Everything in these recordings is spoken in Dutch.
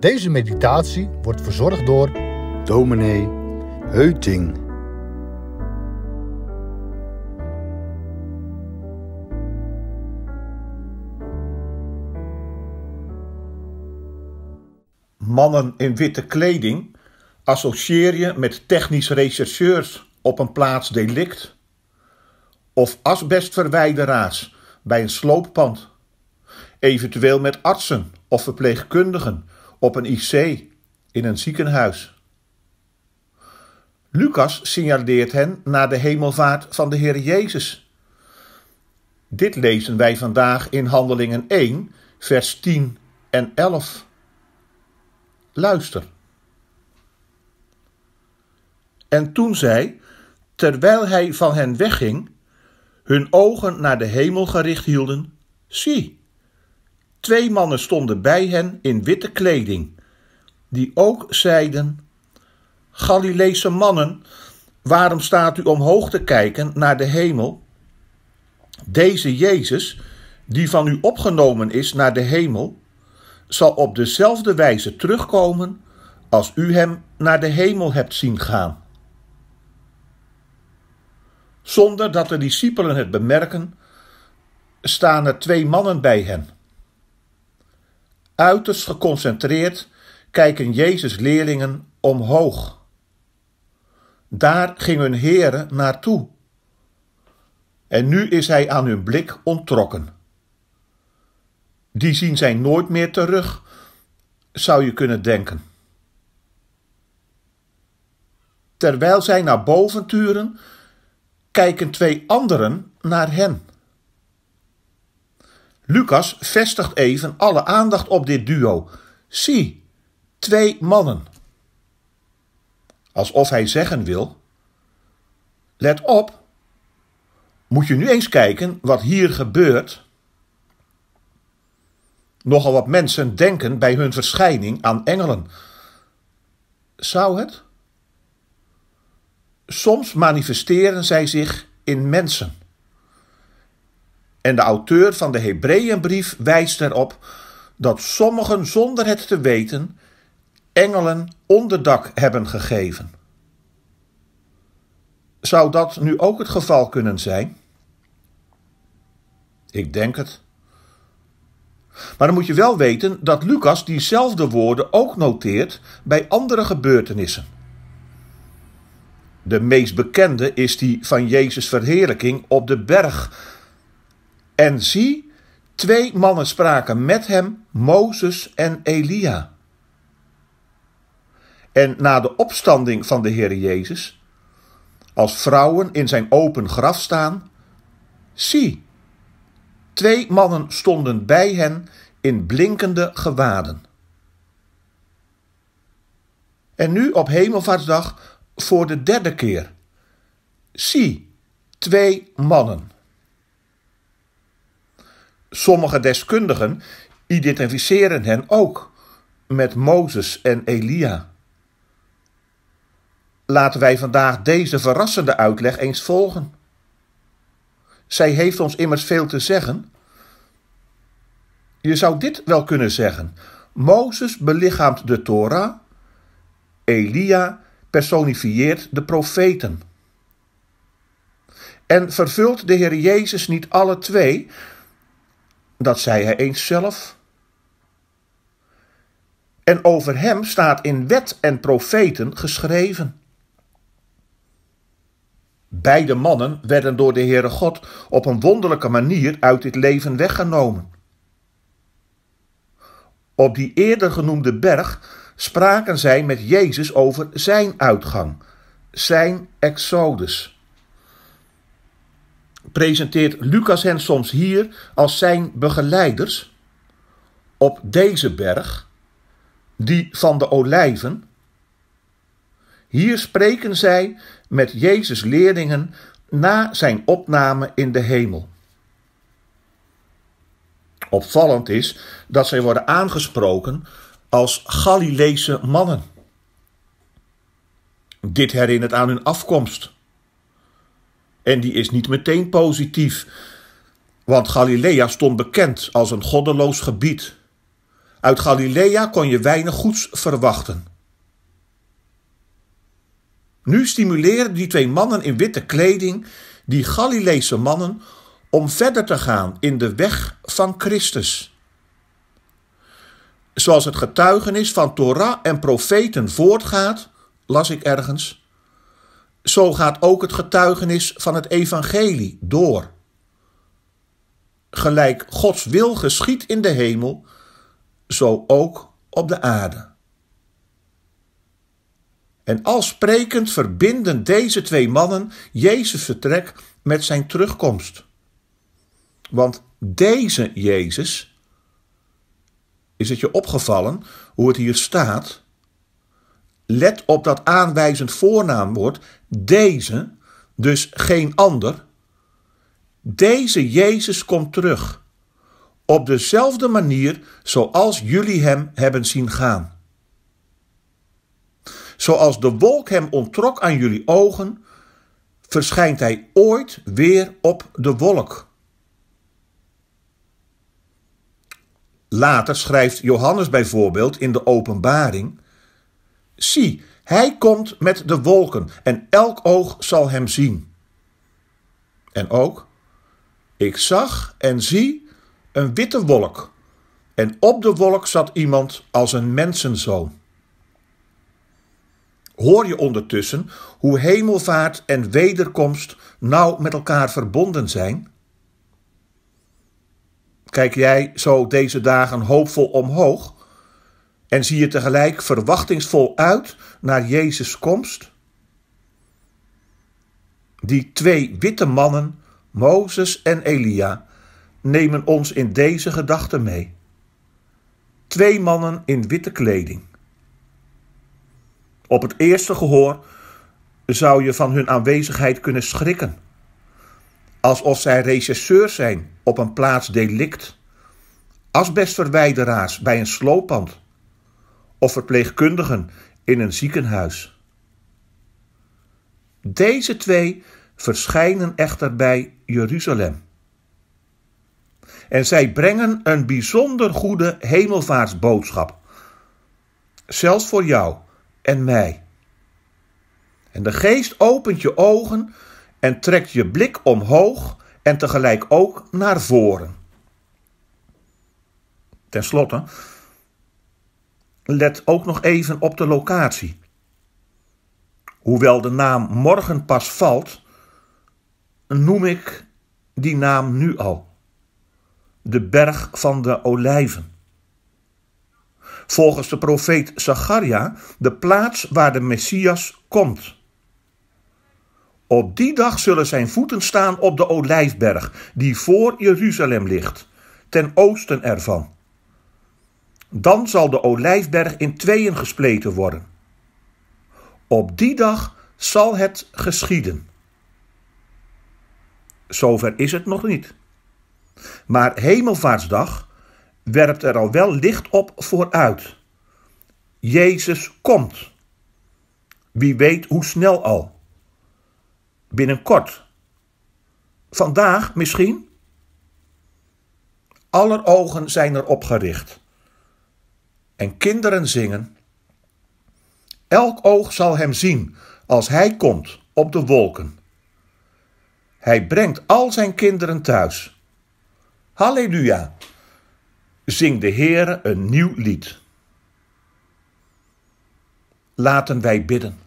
Deze meditatie wordt verzorgd door dominee Heuting. Mannen in witte kleding associeer je met technisch rechercheurs op een plaats delict of asbestverwijderaars bij een slooppand eventueel met artsen of verpleegkundigen op een IC in een ziekenhuis. Lucas signaleert hen naar de hemelvaart van de Heer Jezus. Dit lezen wij vandaag in Handelingen 1, vers 10 en 11. Luister. En toen zij, terwijl hij van hen wegging, hun ogen naar de hemel gericht hielden, zie, Twee mannen stonden bij hen in witte kleding, die ook zeiden: Galileese mannen, waarom staat u omhoog te kijken naar de hemel? Deze Jezus, die van u opgenomen is naar de hemel, zal op dezelfde wijze terugkomen als u hem naar de hemel hebt zien gaan. Zonder dat de discipelen het bemerken, staan er twee mannen bij hen. Uiterst geconcentreerd kijken Jezus' leerlingen omhoog. Daar ging hun Heere naartoe. En nu is hij aan hun blik onttrokken. Die zien zij nooit meer terug, zou je kunnen denken. Terwijl zij naar boven turen, kijken twee anderen naar hen. Lucas vestigt even alle aandacht op dit duo. Zie, twee mannen. Alsof hij zeggen wil: Let op, moet je nu eens kijken wat hier gebeurt. Nogal wat mensen denken bij hun verschijning aan engelen. Zou het? Soms manifesteren zij zich in mensen. En de auteur van de Hebreeënbrief wijst erop dat sommigen zonder het te weten engelen onderdak hebben gegeven. Zou dat nu ook het geval kunnen zijn? Ik denk het. Maar dan moet je wel weten dat Lucas diezelfde woorden ook noteert bij andere gebeurtenissen. De meest bekende is die van Jezus' verheerlijking op de berg en zie, twee mannen spraken met hem, Mozes en Elia. En na de opstanding van de Heer Jezus, als vrouwen in zijn open graf staan, zie, twee mannen stonden bij hen in blinkende gewaden. En nu op Hemelvaartsdag voor de derde keer. Zie, twee mannen. Sommige deskundigen identificeren hen ook met Mozes en Elia. Laten wij vandaag deze verrassende uitleg eens volgen. Zij heeft ons immers veel te zeggen. Je zou dit wel kunnen zeggen: Mozes belichaamt de Torah, Elia personifieert de profeten. En vervult de Heer Jezus niet alle twee dat zei hij eens zelf. En over hem staat in wet en profeten geschreven. Beide mannen werden door de Heere God op een wonderlijke manier uit dit leven weggenomen. Op die eerder genoemde berg spraken zij met Jezus over zijn uitgang, zijn exodus presenteert Lucas hen soms hier als zijn begeleiders op deze berg, die van de olijven. Hier spreken zij met Jezus' leerlingen na zijn opname in de hemel. Opvallend is dat zij worden aangesproken als Galileese mannen. Dit herinnert aan hun afkomst. En die is niet meteen positief, want Galilea stond bekend als een goddeloos gebied. Uit Galilea kon je weinig goeds verwachten. Nu stimuleren die twee mannen in witte kleding die Galileese mannen om verder te gaan in de weg van Christus. Zoals het getuigenis van Torah en profeten voortgaat, las ik ergens, zo gaat ook het getuigenis van het evangelie door. Gelijk Gods wil geschiet in de hemel, zo ook op de aarde. En al sprekend verbinden deze twee mannen Jezus' vertrek met zijn terugkomst. Want deze Jezus, is het je opgevallen hoe het hier staat? let op dat aanwijzend voornaamwoord deze, dus geen ander. Deze Jezus komt terug. Op dezelfde manier zoals jullie hem hebben zien gaan. Zoals de wolk hem ontrok aan jullie ogen, verschijnt hij ooit weer op de wolk. Later schrijft Johannes bijvoorbeeld in de Openbaring Zie, hij komt met de wolken en elk oog zal hem zien. En ook, ik zag en zie een witte wolk en op de wolk zat iemand als een mensenzoon. Hoor je ondertussen hoe hemelvaart en wederkomst nauw met elkaar verbonden zijn? Kijk jij zo deze dagen hoopvol omhoog en zie je tegelijk verwachtingsvol uit naar Jezus' komst? Die twee witte mannen, Mozes en Elia, nemen ons in deze gedachte mee. Twee mannen in witte kleding. Op het eerste gehoor zou je van hun aanwezigheid kunnen schrikken. Alsof zij regisseurs zijn op een plaats delict. Asbestverwijderaars bij een slooppand of verpleegkundigen in een ziekenhuis. Deze twee verschijnen echter bij Jeruzalem. En zij brengen een bijzonder goede hemelvaartsboodschap. Zelfs voor jou en mij. En de geest opent je ogen en trekt je blik omhoog en tegelijk ook naar voren. Ten slotte let ook nog even op de locatie. Hoewel de naam morgen pas valt, noem ik die naam nu al. De berg van de olijven. Volgens de profeet Zacharia de plaats waar de Messias komt. Op die dag zullen zijn voeten staan op de olijfberg die voor Jeruzalem ligt, ten oosten ervan. Dan zal de olijfberg in tweeën gespleten worden. Op die dag zal het geschieden. Zover is het nog niet. Maar hemelvaartsdag werpt er al wel licht op vooruit. Jezus komt. Wie weet hoe snel al. Binnenkort. Vandaag misschien? Aller ogen zijn erop gericht en kinderen zingen. Elk oog zal hem zien als hij komt op de wolken. Hij brengt al zijn kinderen thuis. Halleluja! Zing de Heer een nieuw lied. Laten wij bidden.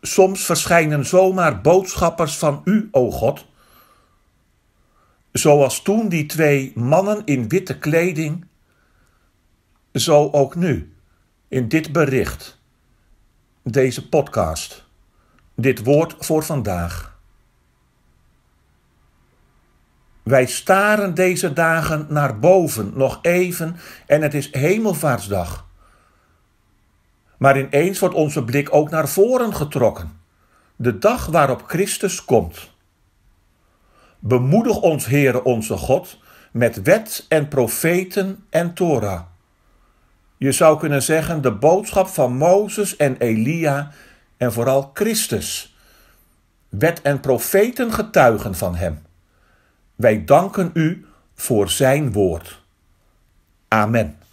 Soms verschijnen zomaar boodschappers van u, o God, Zoals toen die twee mannen in witte kleding, zo ook nu, in dit bericht, deze podcast, dit woord voor vandaag. Wij staren deze dagen naar boven nog even en het is hemelvaartsdag. Maar ineens wordt onze blik ook naar voren getrokken. De dag waarop Christus komt. Bemoedig ons, Heere onze God, met wet en profeten en Torah. Je zou kunnen zeggen de boodschap van Mozes en Elia en vooral Christus. Wet en profeten getuigen van hem. Wij danken u voor zijn woord. Amen.